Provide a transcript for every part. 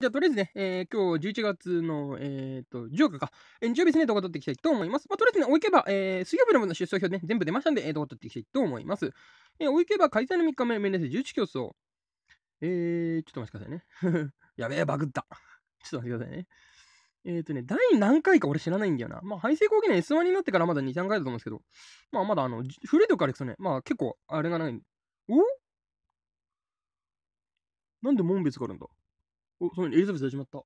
じゃあ、とりあえずね、えー、今日11月の、えー、と14日か、えー、日曜日ですね、動画撮っていきたいと思います。まあ、とりあえずね、おいけば、えー、水曜日のの出走表ね、全部出ましたんで、え動画撮っていきたいと思います。えー、おいけば、開催の3日目、メンレス11競争。えー、ちょっと待ってくださいね。やべえ、バグった。ちょっと待ってくださいね。えっ、ー、とね、第何回か俺知らないんだよな。まあ、排水攻撃の S1 になってからまだ2、3回だと思うんですけど、まあ、まだあの、古いとこからですよね。まあ、結構、あれがない。おなんで門別があるんだお、そのエリザベス始まった。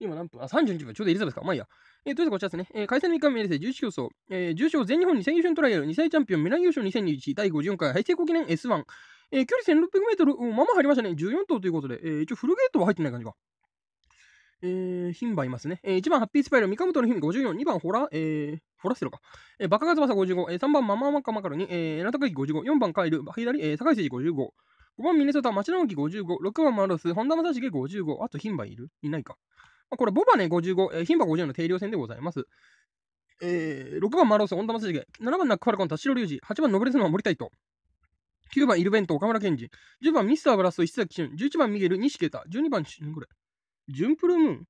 今何分あ、3 1分。ちょうどエリザベスか。まあいいや。えー、とりあえずこちらですね。えー、開催の3日目です11競争。えー、重賞全日本2000優勝トライアル、2歳チャンピオン、未来優勝2021、第54回、敗成功記念 S1。えー、距離1 6 0 0ル、うん、まま入りましたね。14頭ということで、えー、一応フルゲートは入ってない感じか。えー、牝馬いますね。えー、1番、ハッピースパイラル、三上との牝馬54、2番、ホラ、えー、ホラステロか。えー、バカガツバサ55、えー、3番、マママカマカロニ、えー、エナタカギ55、4番、カイル、左、えー、高い政治55。5番ミネソタ、町直樹55、6番マロス、本田正成55、あと牝馬いるいないか。まあ、これ、ボバネ55、えー、牝馬50の定量戦でございます。えー、6番マロス、本田正成、7番ナックファルコン、田代隆二、8番ノブレスマン、森太斗。9番イルベント、岡村健二。10番ミスターブラスト、石崎俊。11番ミゲル、西啓太。12番、これ。ジュンプルムーン。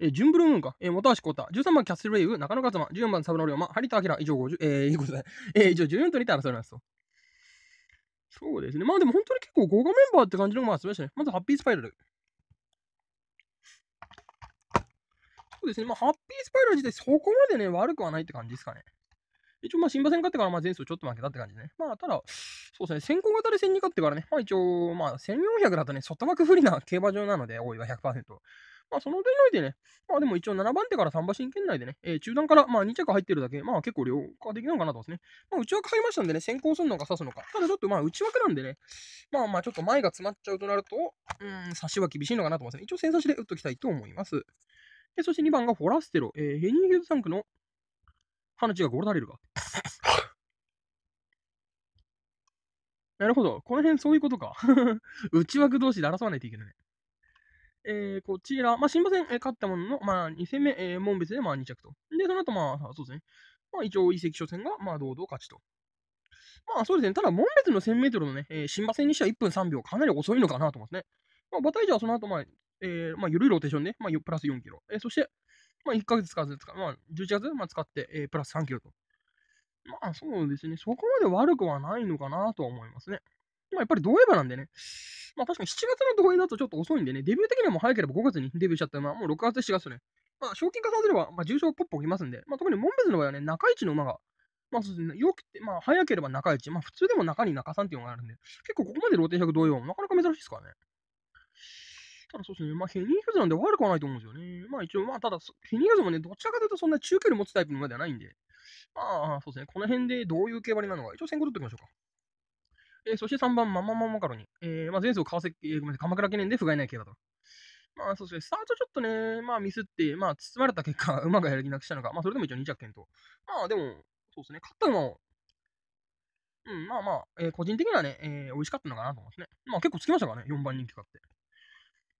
えジュンブルムーンか。えー、本橋幸太。13番キャッスルウェイブ、中野勝馬。14番サブロリ龍マ、ハリタ・アキラ。以上50、えー、いいことだ。えー、以上14と2点争いますと。そうですね。まあでも本当に結構豪華メンバーって感じのもありましたね。まずハッピースパイラル。そうですね。まあハッピースパイラル自体そこまでね、悪くはないって感じですかね。一応まあ新馬戦勝ってからまあ前走ちょっと負けたって感じね。まあただ、そうですね。先行型で1000に勝ってからね、まあ一応まあ1400だとね、外枠不利な競馬場なので、多いは100%。まあ、その点においてね、まあでも一応7番手から3馬身圏内でね、えー、中段からまあ2着入ってるだけ、まあ結構量化できるのかなと思いますね。まあ、内枠入りましたんでね、先行するのか刺すのか。ただちょっとまあ内枠なんでね、まあまあちょっと前が詰まっちゃうとなると、うん、刺しは厳しいのかなと思いますね。一応先差しで打っときたいと思います。でそして2番がフォラステロ、えー、ヘニーゲルサンクの話がゴロらダレルか。なるほど。この辺そういうことか。内枠同士で争わないといけないえー、こちら、まあ、新馬戦、えー、勝ったものの、まあ、2戦目、えー、門別で、まあ、2着と。で、その後、まあ、そうですね。まあ、一応、移籍初戦が、まあ、堂々勝ちと。まあ、そうですね。ただ、門別の1000メートルのね、えー、新馬戦にしては1分3秒、かなり遅いのかなと思いますね。まあ、馬体ーはその後、まあ、えー、まあ、緩いローテーションで、まあ、プラス4キロ。えー、そして、まあ、1ヶ月使わず、まあ、11月、まあ、使って、えー、プラス3キロと。まあ、そうですね。そこまで悪くはないのかなとは思いますね。まあ、やっぱり同エバなんでね。まあ確かに7月の動画だとちょっと遅いんでね、デビュー的にはもう早ければ5月にデビューしちゃったまあもう6月、7月ね。まあ賞金加算すれば、まあ重賞ポップ起きますんで、まあ特にモンベズの場合はね、中市の馬が、まあそうですね、よくて、まあ早ければ中市、まあ普通でも中に中さんっていうのがあるんで、結構ここまで露呈100同様、なかなか珍しいですからね。ただそうですね、まあヘニーフズなんで悪くはないと思うんですよね。まあ一応、まあただ、ヘニーフズもね、どちらかというとそんな中距離持つタイプの馬ではないんで、まあそうですね、この辺でどういう競馬になるのか、一応先行取っておきましょうか。えー、そして3番、まんまんまマカロニ。えー、まあ、前走川崎、えー、ごめんなさい、鎌倉記念で不甲斐ない競馬と。まあ、そしてスタートちょっとね、まあ、ミスって、まあ、包まれた結果、馬がやる気なくしたのか、まあ、それでも一応2着検と。まあ、でも、そうですね、勝った馬を、うん、まあまあ、えー、個人的にはね、えー、美味しかったのかなと思いますね。まあ、結構つきましたからね、4番人気勝って。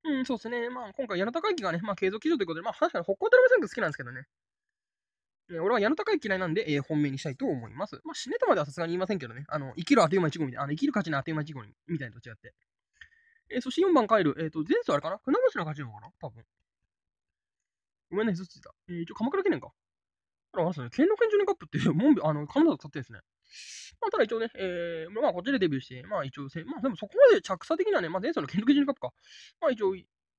うん、そうですね。まあ、今回、ら高い木がね、まあ、継続基準ということで、まあ、確かに、北海道のビ戦好きなんですけどね。俺は矢野高い嫌いなんで、えー、本命にしたいと思います。まあ、死ねとまではさすがに言いませんけどね。あの、生きるあてという間号みたいな、あの生きる価値のあてという間1号みたいなと違って。えー、そして4番帰る。えっ、ー、と、前走あれかな船橋の勝ちなのかな多分。ごめんね、嘘ついた。えー、一応、鎌倉記念か。あら、あれですね、剣六園ジュカップって、モンビ、あの、金沢使ってですね。まあ、ただ一応ね、えー、まあ、こっちでデビューして、まあ、一応せ、まあ、でもそこまで着差的にはね、まあ、前走の剣道園ジにカップか。まあ、一応、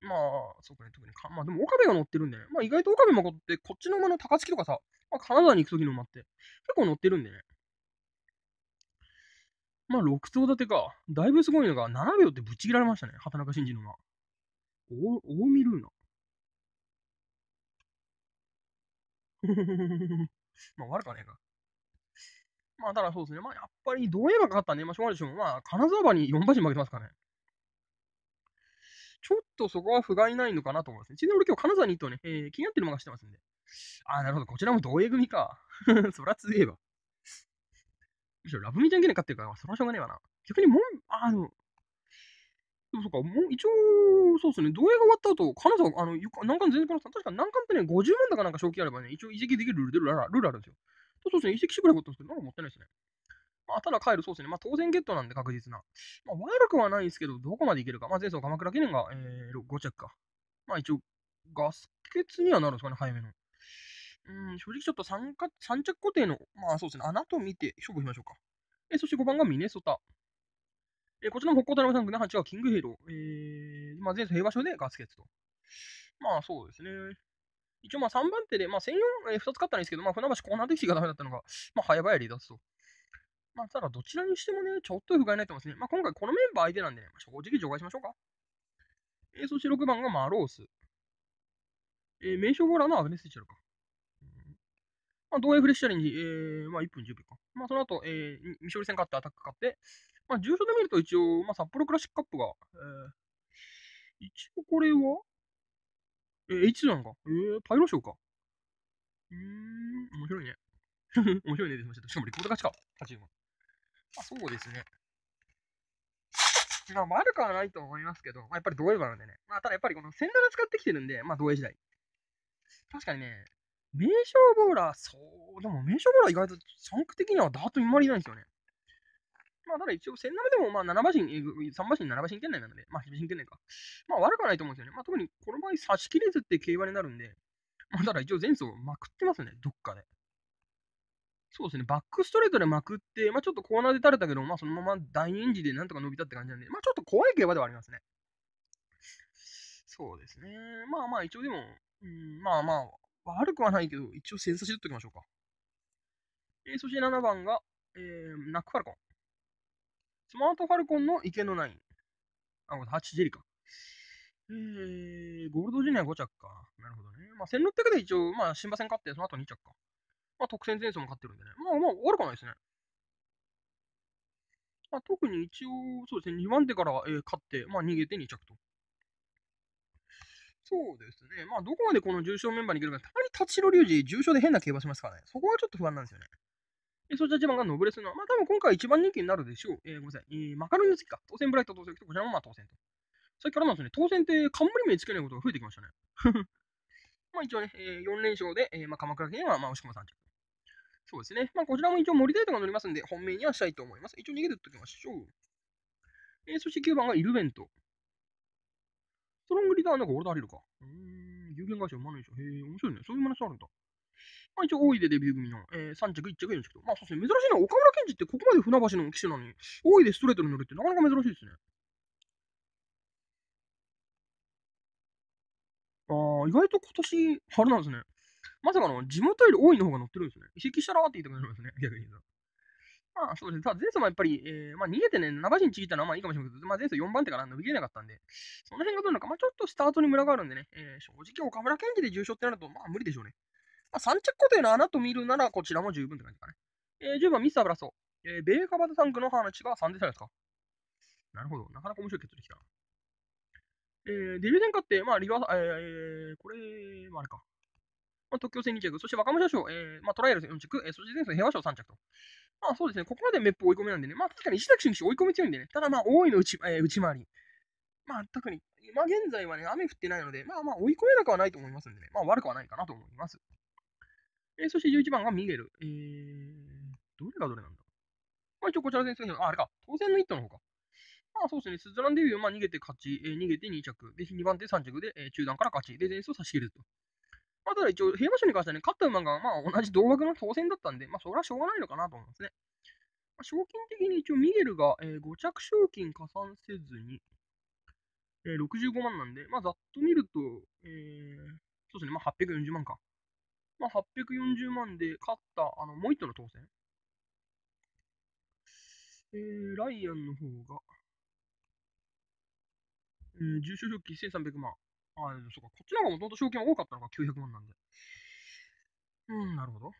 まあ、そうかね、特にか、まあでも岡部が乗ってるんでね、まあ意外と岡部誠ってこっちの馬の高槻とかさ、まあ金沢に行くときの馬って結構乗ってるんでね。まあ6頭立てか、だいぶすごいのが7秒ってぶち切られましたね、畑中真二の馬。お、大見ルーナ。まあ悪かねえか。まあ、ただそうですね。まあ、やっぱり、どういえばかかったね。まあ、しょうがないでしょう。まあ、金沢に4馬身負けてますからね。ちょっとそこは不甲斐ないのかなと思いますね。ちなみに俺今日金沢に行ったね、えー、気になってる馬がしてますんで。ああ、なるほど。こちらも同営組か。そら強えわ。むしろラブミちゃんけん勝ってるから、そらしょうがねえわな。逆にもん、あの、そうそうか、もう一応、そうですね、同営が終わった後、金沢、あの、難関全然金沢、確か難関ってね、50万だかなんか賞金あればね、一応移籍できるルールでルールあるんですよ。そうですね、移籍してくればかったんですけど、なんかもったいないですね。まあ、ただ帰るそうですね。まあ、当然ゲットなんで確実な。まあ、悪くはないですけど、どこまでいけるか。まあ、前走鎌倉記念が、えー、5着か。まあ、一応、ガス欠にはなるんですかね、早めの。うん、正直ちょっと 3, か3着固定の、まあそうですね、穴と見て勝負しましょうか。えー、そして5番がミネソタ。えー、こちらも北海道さん、区の8はキングヘイロー。えー、まあ、前走平和賞でガス欠と。まあそうですね。一応まあ3番手で、まあ1004、えー、2つ勝ったんですけど、まあ船橋コーナー的士がダメだったのが、まあ早々離脱と。まあ、ただどちらにしてもね、ちょっと不甲斐ないと思いますね。まあ、今回このメンバー相手なんでね、まあ、正直除外しましょうか。えー、そして6番がマロース。えー、名称ゴーラーのアグネス・ティチャルか。うん、まあ、同影フレッシャリンジ、えー、まあ、1分10秒か。まあ、その後、えー、未勝利戦勝ってアタック勝って、まあ、重症で見ると一応、まあ、札幌クラシックカップが、えー、一応これは、えー、H なんか。えー、パイロ賞か。うーん、面白いね。面白いね、です。しかもリコーー勝ちか。勝ちまあ、そうですね。まあ、悪くはないと思いますけど、まあ、やっぱり同エヴァなんでね。まあ、ただやっぱりこの1ン使ってきてるんで、まあ、同エ時代。確かにね、名勝ボーラー、そう、でも名勝ボーラー意外とサンク的にはダートにまりいないんですよね。まあ、ただ一応、1ンでも、まあ、7馬身、3馬身、7馬身圏内なので、まあ、7馬身圏内か。まあ、悪くはないと思うんですよね。まあ、特にこの場合、差し切れずって競馬になるんで、まあ、ただ一応前走まくってますね、どっかで。そうですね、バックストレートでまくって、まあ、ちょっとコーナーで垂れたけど、まあ、そのまま大エンジでなんとか伸びたって感じなんで、まあ、ちょっと怖い競馬ではありますね。そうですね。まあまあ、一応でも、うん、まあまあ、悪くはないけど、一応戦争しとっておきましょうか。えー、そして7番が、えー、ナックファルコン。スマートファルコンの池のナイン。あ、これ8ジェリか。えー、ゴールドジュニア5着か。なるほどね。まあ、1600で一応、まあ、新馬戦勝って、その後2着か。まあ、特選前走も勝ってるんでね。まあまあ、悪くないですね。まあ、特に一応、そうですね、2番手から、えー、勝って、まあ、逃げて2着と。そうですね。まあ、どこまでこの重賞メンバーにいけるか、たまに立代隆二、重賞で変な競馬しますからね。そこがちょっと不安なんですよね。えそちら1番がノブレスの、まあ、多分今回一番人気になるでしょう。えー、ごめんなさい。えー、マカロニの月か。当選ブライト当選こちらもまあ当選と。さっきからなんですね、当選って冠名つけないことが増えてきましたね。まあ一応ね、えー、4連勝で、えーまあ、鎌倉県はまあおし込ま3着。そうですね。まあ、こちらも一応森田とか乗りますんで、本命にはしたいと思います。一応逃げておきましょう。えー、そして9番がイルベント。ストロングリターンなんか俺と入れるか。うん、有限会社マネージャー。へえ、面白いね。そういう話あるんだ。まあ、一応、大井でデビュー組の、えー、3着、1着、4着と。まあ、そうですね。珍しいのは岡村健二ってここまで船橋の騎手なのに、大井でストレートに乗るってなかなか珍しいですね。ああ、意外と今年、春なんですね。まさかの、地元より多いの方が乗ってるんですね。移籍したらって言いてくなりますね、逆に。まあそうですね。ただ前走もやっぱり、えー、まあ、逃げてね、長馬身ちぎったのはまあいいかもしれせんけど、まあ、前走4番手から伸びきれなかったんで、その辺がどうなのか、まあ、ちょっとスタートにムラがあるんでね、えー、正直岡村健二で重賞ってなると、まあ無理でしょうね。まあ、3着固定の穴と見るならこちらも十分って感じかね。えー、10番ミスターブラソー。えー、ベーカバタタンクの話が3でさですか。なるほど。なかなか面白い結果できた。えー、デビュー戦勝って、まあリバー、えー、これ、まあ、あれか。まあ、特許戦2着、そして若武者賞、えーまあ、トライアル4着、えー、そして前線平和賞3着と。まあそうですね、ここまでメップ追い込みなんでね、まあ確かに石崎選手追い込み強いんでね、ただまあ大いの内,、えー、内回り。まあ特に、今現在はね、雨降ってないので、まあまあ追い込めなくはないと思いますんでね、まあ悪くはないかなと思います。えー、そして11番がミゲル。えー、どれがどれなんだまあ一応こちら先生の、あ、あれか、当選の一頭の方か。まあそうですね、スズランデビュー、まあ逃げて勝ち、えー、逃げて2着、で、2番手3着で、えー、中段から勝ち、で、前走差し切ると。まあ、ただ一応、平和賞に関してはね、勝った馬がまあ同じ同額の当選だったんで、まあ、それはしょうがないのかなと思いますね。まあ、賞金的に一応、ミゲルが、えー、5着賞金加算せずに、えー、65万なんで、まあ、ざっと見ると、えー、そうですね、まあ、840万か。まあ、840万で勝った、あの、もう一頭の当選。えー、ライアンの方が、えー、重賞賞金1300万。あそっか。こっちの方がもともと賞金多かったのが900万なんで。うん、なるほど。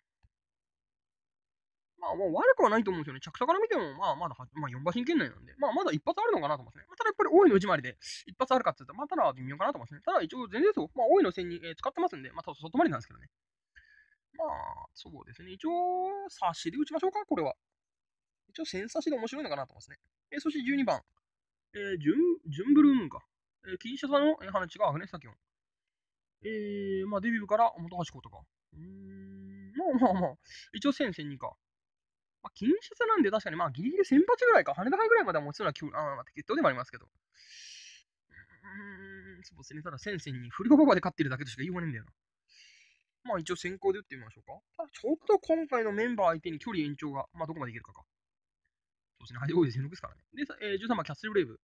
まあ、まあ悪くはないと思うんですよね。着差から見ても、まあ、まだ、まあ、4馬身圏内なんで、まあ、まだ一発あるのかなと思いますね。まあ、ただやっぱり大いの内回りで一発あるかって言ったら、まあ、ただ微妙かなと思いますね。ただ一応全然そう、まあ、大いの線に、えー、使ってますんで、まあ、ただ外回りなんですけどね。まあ、そうですね。一応、差しで打ちましょうか、これは。一応、線差しで面白いのかなと思いますね。えー、そして12番。えー、ジュン、ジュンブルームか。えー、キシャ座の話がアグネス・キオン。えー、まあデビューから本橋ことか。うーん、まあまあまあ、一応戦線にか。まあ、金シャツなんで確かに、まあ、ギリギリ先発ぐらいか、羽田杯ぐらいまではもちろん、あテケットでもありますけど。うん、そうですね。ただ、先生に振り幅で勝ってるだけとしか言わねえんだよな。まあ、一応先行で打ってみましょうか。ただ、ちょっと今回のメンバー相手に距離延長が、まあ、どこまでいけるかか。そうですね。相手多いで戦力ですからね。で、えー、13番、キャッスルブレイブ。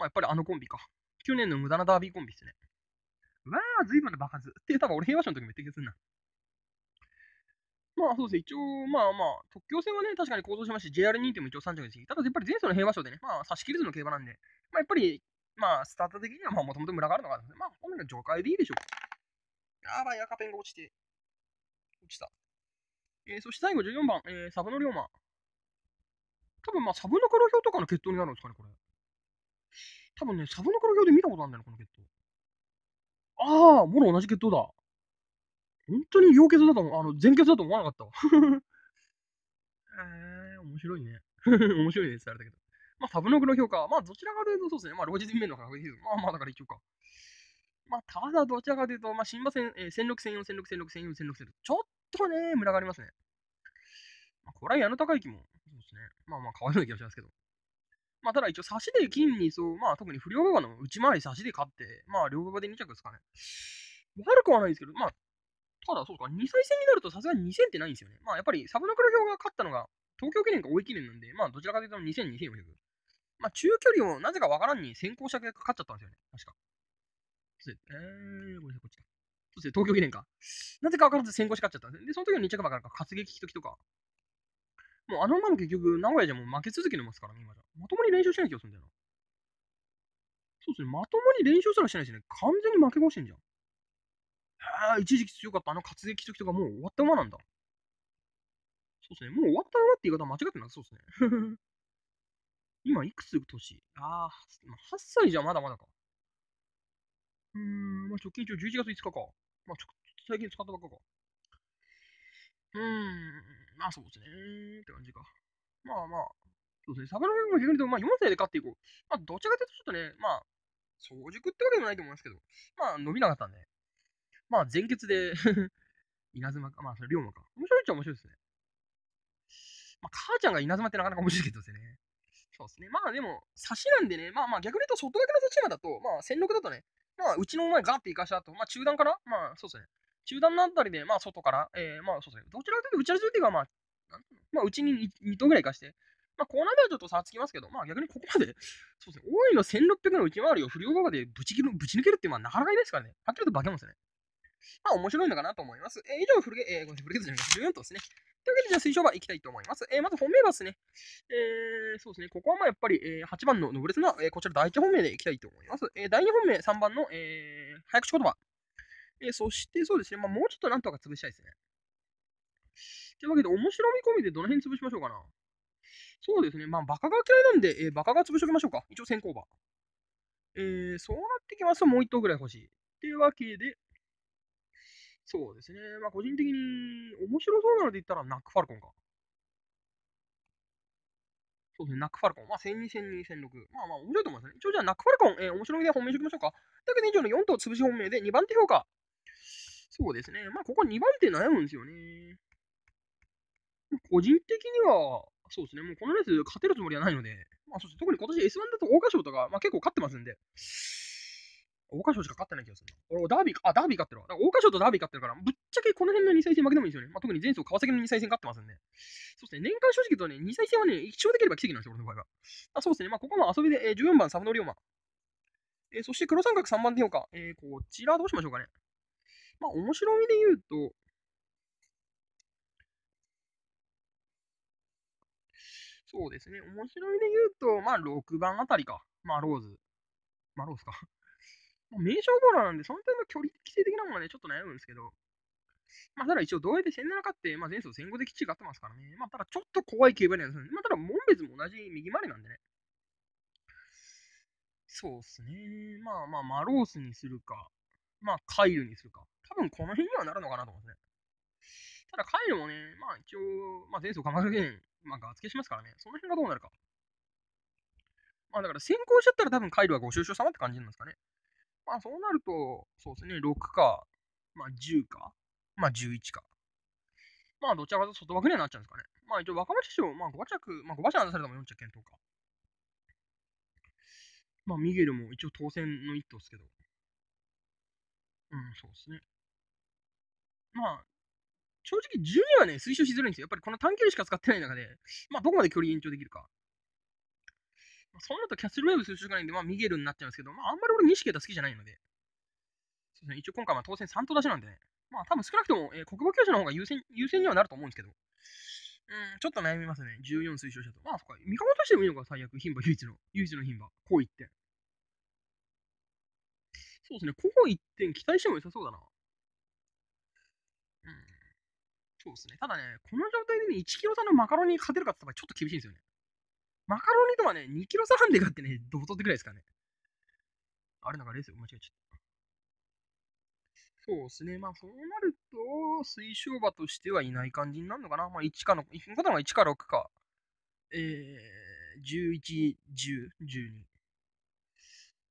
まあ、やっぱりあのコンビか。去年の無駄なダービーコンビですね。わー、随分なバカず。っていぶ多分俺平和賞の時も言った気がするな。まあそうですね、一応、まあまあ、特許戦はね、確かに構造しましたし、JR2 ても一応3着ですしただ、やっぱり前走の平和賞でね、まあ、差し切れずの競馬なんで、まあ、やっぱり、まあ、スタート的には、まあ、もともと村があるのでな、ね、まあ、今回の除外でいいでしょう。やばい、赤ペンが落ちて、落ちた。えー、そして最後14番、えー、サブの龍馬。多分、まあ、サブの黒表とかの決闘になるんですかね、これ。多分ね、サブの黒で見たことあるんだよ、この決闘。ああ、もろ同じ決闘だ。本当に溶血だと思う。あの、全決だと思わなかったわ。えー、面白いね。面白いです、あれだけど。まあ、サブノクの評価、まあ、どちらかというとそうですね。まあ、ロジズムンの確率。まあまあ、だから一応か。まあ、ただ、どちらかというと、まあ、新馬戦、えー、戦力戦4、戦力戦6、戦4、戦力戦6。ちょっとね、ムラがありますね。まあ、これは矢野高之も、そうですね。まあまあ、変わらない気がしますけど。まあ、ただ一応、差しで金に、そう、まあ、特に不良馬場の内回り差しで勝って、まあ、両馬場で2着ですかね。悪くはないですけど、まあ、ただそうか、2歳戦になるとさすがに2000ってないんですよね。まあ、やっぱりサブの黒表が勝ったのが、東京記念か大井記念なんで、まあ、どちらかというと2000、2400。まあ、中距離をなぜかわからんに先行しがかかっちゃったんですよね。確か。えー、ごめんなさい、こっちか。そうですね、東京記念か。なぜかわからず先行しかっちゃったんですで、その時の2着馬からか、活撃機とか、もうあの馬も結局、名古屋じゃもう負け続けてますからね、今じゃ。まともに練習しない気がするんだよな。そうですね、まともに練習すらしてないしね、完全に負け越してんじゃん。はあ、一時期強かったあの活撃時とかもう終わった馬なんだ。そうですね、もう終わった馬って言い方は間違ってなさそうですね。今、いくつ年ああ、8歳じゃまだまだか。うーん、まあ、直近中11月5日か。まあ、最近使ったばっかか。うーん。まあそうですね。って感じか。まあまあ、そうですね。桜の部分も逆に言うと、まあ4歳で勝っていこう。まあどちらかというとちょっとね、まあ、早熟ってわけでもないと思いますけど、まあ伸びなかったんで、まあ前決で 稲妻か、まあそれ龍馬か。面白いっちゃ面白いですね。まあ母ちゃんが稲妻ってなかなか面白いけどですね。そうですね。まあでも、差しなんでね、まあまあ逆に言うと外掛けの差し馬だと、まあ戦力だとね、まあうちの前ガーって行かした後、まあ中段から、まあそうですね。中段のあたりで、まあ、外から、えー、まあ、そうですね。どちらかというと、うちらというか、まあ、まあ、うちに 2, 頭ぐらい貸かして、まあ、こうなたら、ちょっと差つきますけど、まあ、逆にここまで、そうですね、大いの1600の内回りを不良効果でぶち切るぶち抜けるっていうのはなかなかいないですからね。はっきりと化けますね。まあ、面白いのかなと思います。えー、以上、古毛、えー、ごめんなさい、14頭ですね。というわけで、じゃあ、推奨馬いきたいと思います。えー、まず本命馬ですね。えー、そうですね、ここはまあやっぱり、えー、8番のノブレスな、えー、こちら第1本命でいきたいと思います。えー、第2本命、3番の、えー、早口言葉。えそしてそうですね、まあ、もうちょっとなんとか潰したいですね。というわけで、面白み込みでどの辺潰しましょうかな。そうですね、まあ、バカが嫌いなんで、えー、バカが潰しておきましょうか。一応先行馬。えー、そうなってきますと、もう1頭ぐらい欲しい。とていうわけで、そうですね、まあ、個人的に面白そうなので言ったら、ナックファルコンか。そうですね、ナックファルコン。まあ、1002、0 0 2 0 0 6まあまあ、面白いと思いますね。一応じゃあ、ナックファルコン、えー、面白みで本命しときましょうか。というわけで、以上の4頭潰し本命で2番手評価。そうですね。まあ、ここ2番手悩むんですよね。個人的には、そうですね。もうこのレース勝てるつもりはないので、まあ、そして特に今年 S1 だと桜花賞とか、まあ、結構勝ってますんで、桜花賞しか勝ってない気がするな。俺、ダービー、あ、ダービー勝ってるわ。だから桜花賞とダービー勝ってるから、ぶっちゃけこの辺の2歳戦負けてもいいんですよね。まあ、特に前走川崎の2歳戦勝ってますんで。そうですね。年間正直言うとね、2歳戦はね、一勝できれば奇跡なんですよ、俺の場合は。あそうですね。まあ、ここの遊びで、えー、14番サブノリオマ。えー、そして黒三角3番手うか。えー、こちらどうしましょうかね。まあ、面白みで言うと、そうですね、面白みで言うと、まあ、6番あたりか。まあ、ローズ。まあ、ローズか。名称ボーラーなんで、その点の距離規制的なものはね、ちょっと悩むんですけど、まあ、ただ一応、同栄で1007かって、まあ、前走戦後できっちり勝ってますからね。まあ、ただちょっと怖い競馬ではまあ、ただ、門別も同じ右回りなんでね。そうっすね。まあまあ、マロースにするか、まあ、カイルにするか。多分この辺にはなるのかなと思うんですね。ただ、カイロもね、まあ一応、まあ、前走鎌倉芸人、まあ、ガッツケしますからね、その辺がどうなるか。まあだから先行しちゃったら多分カイロはご収賞様って感じなんですかね。まあそうなると、そうですね、6か、まあ10か、まあ11か。まあどちらかと外枠にはなっちゃうんですかね。まあ一応若林長、まあ5馬着、まあ5馬着出されたも4着検討か。まあミゲルも一応当選の一頭ですけど。うん、そうですね。まあ、正直12はね、推奨しづらいんですよ。やっぱりこの短距離しか使ってない中で、まあ、どこまで距離延長できるか。まあ、そうなるとキャッスルウェーブするしかないんで、まあ、ミゲルになっちゃうんですけど、まあ、あんまり俺西タ好きじゃないので、そうですね、一応今回は当選3投出しなんでね、まあ、多分少なくとも、えー、国語教師の方が優先優先にはなると思うんですけど、うん、ちょっと悩みますね。14推奨者と。まあ、そっか。見かとしてもいいのか、最悪。牝馬、唯一の。唯一の牝馬。こう1点。そうですね。ここ1点期待しても良さそうだな。そうですね。ただね、この状態でね、1キロ差のマカロニ勝てるかって言ったらちょっと厳しいんですよね。マカロニとはね、2キロ差ハンデがあってね、どうぞってくらいですかね。あれなんかレース間違えちゃった。そうですね。まあ、そうなると、推奨馬としてはいない感じになるのかな。まあ、1かの、行ことは1か6か。えー、11、10、12。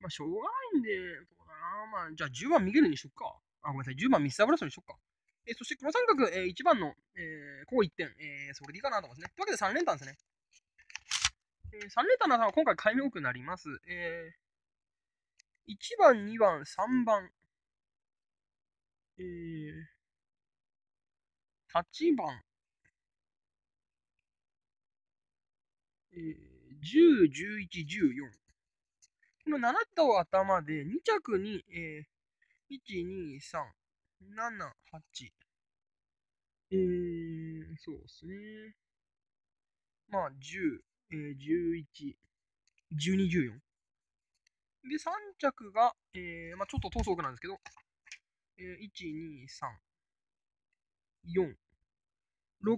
まあ、しょうがないんで、そうだな。まあ、じゃあ10番ミゲルにしよっか。あ、ごめんなさい。10番ミスターブラスにしよっか。えそして黒三角、えー、1番の、えー、ここ1点、えー、それでいいかなと思いますね。というわけで3連単ですね。えー、3連単のは今回回目多くなります。えー、1番、2番、3番、えー、8番、えー、10、11、14。この7頭頭で2着に、えー、1、2、3、7、8。えー、そうですね。まあ、10、えー、11、12、14。で、3着が、えー、まあ、ちょっと等速なんですけど、えー、1、2、3、4、6、7、8、9、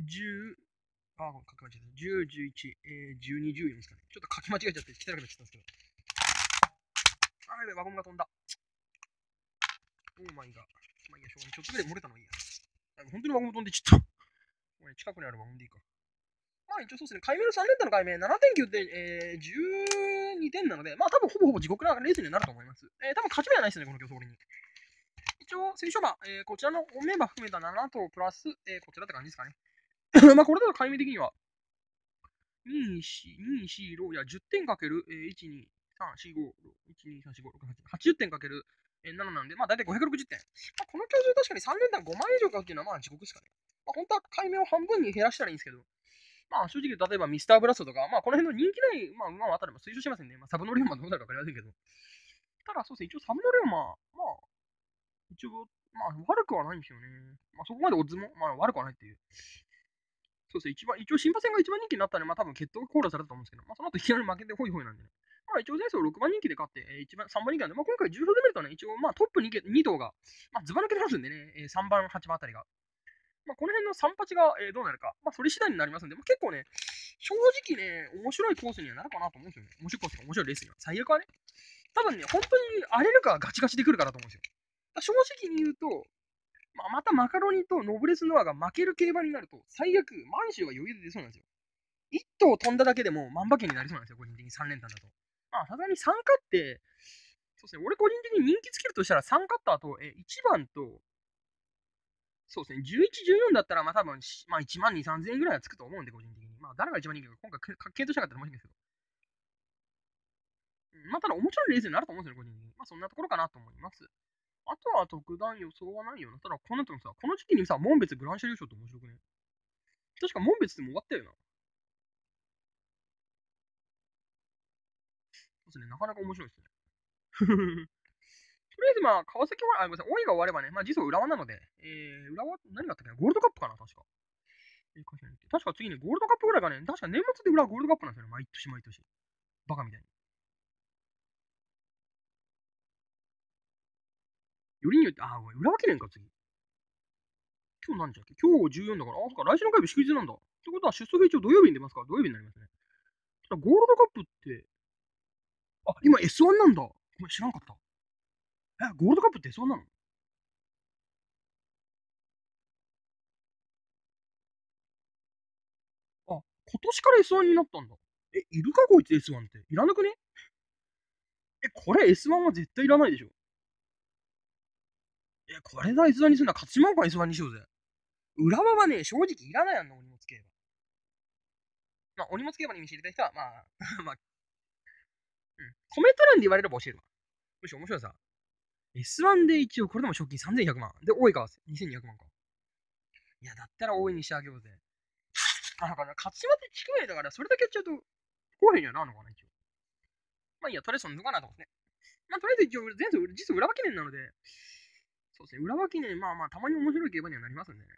10、あ、書き間違えた。10、11、えー、12、14ですかね。ちょっと書き間違えちゃって、汚くなっちゃったんですけど。あれ、ワゴムが飛んだ。オーマイが。まあいいや、しょうがない。ちょっとぐらい漏れたのいいや。本当にワゴム飛んでちっと。これ、近くにあるワゴムでいいか。まあ一応そうですね、解明の3連単の解明、7.9点、えー、12点なので、まあ多分ほぼほぼ地獄なレースになると思います。えー、多分勝ち目はないですね、この競争に。一応、選手馬、えー、こちらのメンバー含めた7とプラス、えー、こちらって感じですかね。まあこれだと解明的には、2、4、2、4、6、いや、10点かける、えー、1、2、3、4、5、1、2、3、4、5、6、8、80点かける7なんで、まあ大体560点。まあ、この教授確かに3連単5万以上買うっていうのはまあ地獄ですかね。まあ、本当は解明を半分に減らしたらいいんですけど、まあ正直、例えばミスターブラストとか、まあこの辺の人気ない、まあ馬は当たれば推奨しませんね。まあサブの龍はどうなるか分かりませんけど。ただそうですね、一応サブの龍は、まあ、一応、まあ悪くはないんですよね。まあそこまでオッズも、まあ悪くはないっていう。そうですね、一番、一応新馬戦が一番人気になったんで、まあ多分決闘が考慮されたと思うんですけど、まあその後いきなり負けてホイホイなんでね。一応前走6番人気で勝って、えー、一番3番人気なんで、まあ、今回重賞で見るとね、一応まあトップ 2, 2頭が、まあ、ずば抜けてますんでね、えー、3番、8番あたりが。まあ、この辺の3八が、えー、どうなるか、まあ、それ次第になりますんで、まあ、結構ね、正直ね、面白いコースにはなるかなと思うんですよね。面白いコースが面白いレースには。最悪はね。多分ね、本当に荒れるかガチガチでくるからと思うんですよ。正直に言うと、まあ、またマカロニとノブレスノアが負ける競馬になると、最悪、満州が余裕で出そうなんですよ。1頭飛んだだけでも万馬券になりそうなんですよ、個人的に3連単だと。まあ、さすがに3勝って、そうですね、俺個人的に人気つけるとしたら3勝った後、え1番と、そうですね、11、14だったら、まあ多分、まあ、1万2、3000円ぐらいはつくと思うんで、個人的に。まあ、誰が一番人気か、今回、検討したかったら面白いんですけど。まあ、ただ、面白いレースになると思うんですよ、ね、個人的に。まあ、そんなところかなと思います。あとは特段予想はないよな。ただ、この後もさ、この時期にさ、門別グランシャ優勝って面白くね確か門別でも終わったよな。ね。なかなか面白いですね。とりあえず、まあ、川崎は、あ、ごめんなさい、大井が終わればね、まあ、実は浦和なので、えー、浦和、何があったっけゴールドカップかな、確か。確か次にゴールドカップぐらいがね、確か年末で浦和ゴールドカップなんですよね、毎年毎年。バカみたいに。よりによって、あ、ごめん、浦和記念か、次。今日何じゃっけ今日14だから、あ、そっか、来週の火曜日祝日なんだ。ってことは、出走が一応土曜日に出ますから、土曜日になりますね。ただ、ゴールドカップって、あ、今 S1 なんだ。これ知らんかった。え、ゴールドカップって S1 なのあ、今年から S1 になったんだ。え、いるかこいつ S1 って。いらなくねえ、これ S1 は絶対いらないでしょ。え、これだ S1 にすんな。勝ちまうから S1 にしようぜ。浦和はね、正直いらないやんの、お荷物競馬。まあ、お荷物競馬に見せていただいたまあ、まあ、うん。コメント欄で言われれば教えるわ。むしろ面白いさ。S1 で一応、これでも賞金3100万。で、多いか、2200万か。いや、だったら多いにしてあげようぜ。なんから、勝ち負け地区い、だから、それだけやっちゃうと、不公平にはなるのかな、一応。まあいいや、とりあえずそんなかなと思っね。まあとりあえず一応、前走、実は裏脇年なので、そうですね、裏脇年、まあまあ、たまに面白い競馬にはなりますんでね。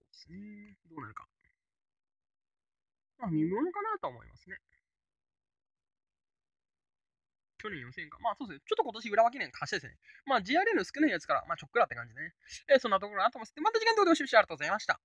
そうですね、どうなるか。まあ、見ものかなと思いますね。去年予選か。まあそうですね。ちょっと今年裏脇年貸してですね。まあ JRN 少ないやつから、まあちょっくらって感じでね。えー、そんなところだと思います。また次回の動画でお視聴ありがとうございました。